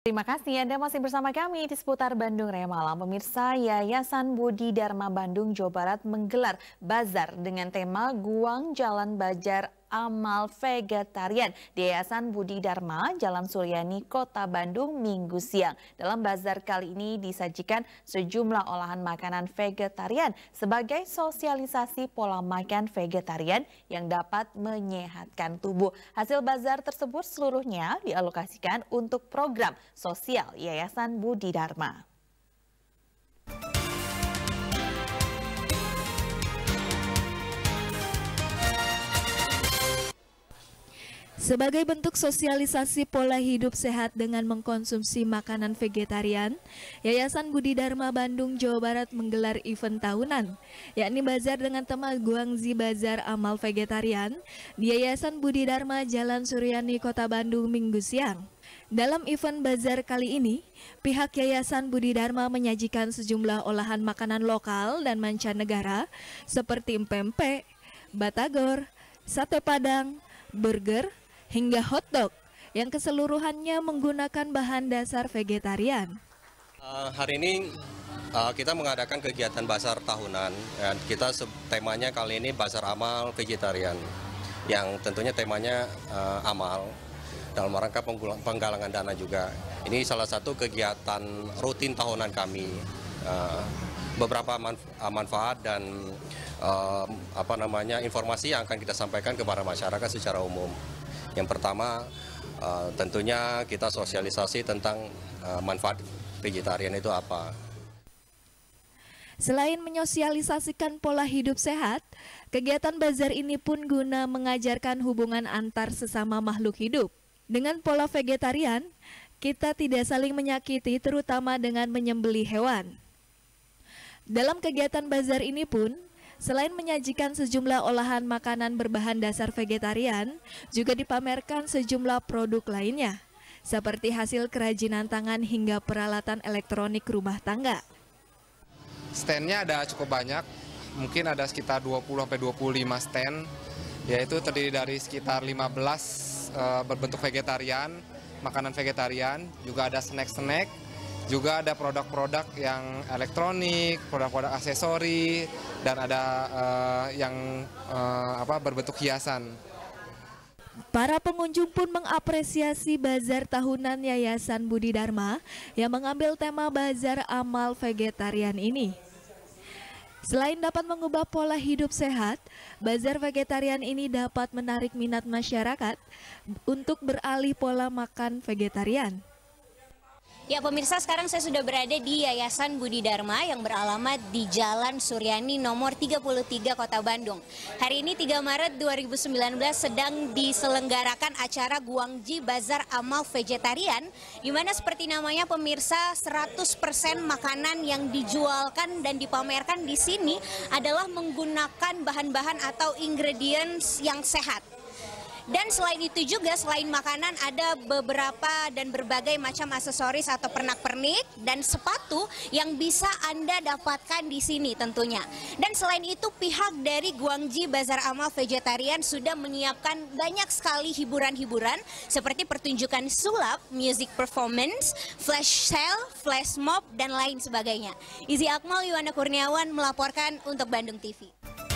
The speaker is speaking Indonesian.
Terima kasih Anda masih bersama kami di seputar Bandung Raya Malam. Pemirsa Yayasan Budi Dharma Bandung Jawa Barat menggelar bazar dengan tema Guang Jalan Bajar amal vegetarian di Yayasan Budi Dharma Jalan Suryani Kota Bandung Minggu siang. Dalam bazar kali ini disajikan sejumlah olahan makanan vegetarian sebagai sosialisasi pola makan vegetarian yang dapat menyehatkan tubuh. Hasil bazar tersebut seluruhnya dialokasikan untuk program sosial Yayasan Budi Dharma. Sebagai bentuk sosialisasi pola hidup sehat dengan mengkonsumsi makanan vegetarian, Yayasan Budi Dharma Bandung, Jawa Barat menggelar event tahunan, yakni bazar dengan tema Guangzi Bazar Amal Vegetarian di Yayasan Budi Dharma Jalan Suryani, Kota Bandung, Minggu siang. Dalam event bazar kali ini, pihak Yayasan Budi Dharma menyajikan sejumlah olahan makanan lokal dan mancanegara seperti pempek, batagor, sate padang, burger, hingga hotdog yang keseluruhannya menggunakan bahan dasar vegetarian. Uh, hari ini uh, kita mengadakan kegiatan basar tahunan. Ya, kita temanya kali ini basar amal vegetarian, yang tentunya temanya uh, amal dalam rangka penggalangan dana juga. Ini salah satu kegiatan rutin tahunan kami. Uh, beberapa manf manfaat dan uh, apa namanya informasi yang akan kita sampaikan kepada masyarakat secara umum. Yang pertama uh, tentunya kita sosialisasi tentang uh, manfaat vegetarian itu apa. Selain menyosialisasikan pola hidup sehat, kegiatan bazar ini pun guna mengajarkan hubungan antar sesama makhluk hidup. Dengan pola vegetarian, kita tidak saling menyakiti terutama dengan menyembelih hewan. Dalam kegiatan bazar ini pun, Selain menyajikan sejumlah olahan makanan berbahan dasar vegetarian, juga dipamerkan sejumlah produk lainnya, seperti hasil kerajinan tangan hingga peralatan elektronik rumah tangga. Standnya ada cukup banyak, mungkin ada sekitar 20-25 stand, yaitu terdiri dari sekitar 15 uh, eh, berbentuk vegetarian, makanan vegetarian, juga ada snack-snack, juga ada produk-produk yang elektronik, produk-produk aksesori, dan ada uh, yang uh, apa berbentuk hiasan. Para pengunjung pun mengapresiasi bazar tahunan Yayasan Budi Dharma yang mengambil tema bazar amal vegetarian ini. Selain dapat mengubah pola hidup sehat, bazar vegetarian ini dapat menarik minat masyarakat untuk beralih pola makan vegetarian. Ya pemirsa sekarang saya sudah berada di Yayasan Budi Dharma yang beralamat di Jalan Suryani nomor 33 Kota Bandung. Hari ini 3 Maret 2019 sedang diselenggarakan acara Guangji Bazar Amal Vegetarian di mana seperti namanya pemirsa 100% makanan yang dijualkan dan dipamerkan di sini adalah menggunakan bahan-bahan atau ingredients yang sehat. Dan selain itu juga selain makanan ada beberapa dan berbagai macam aksesoris atau pernak-pernik dan sepatu yang bisa Anda dapatkan di sini tentunya. Dan selain itu pihak dari Guangji Bazar Amal Vegetarian sudah menyiapkan banyak sekali hiburan-hiburan seperti pertunjukan sulap, music performance, flash sale, flash mob dan lain sebagainya. Izi Akmal Yuwana Kurniawan melaporkan untuk Bandung TV.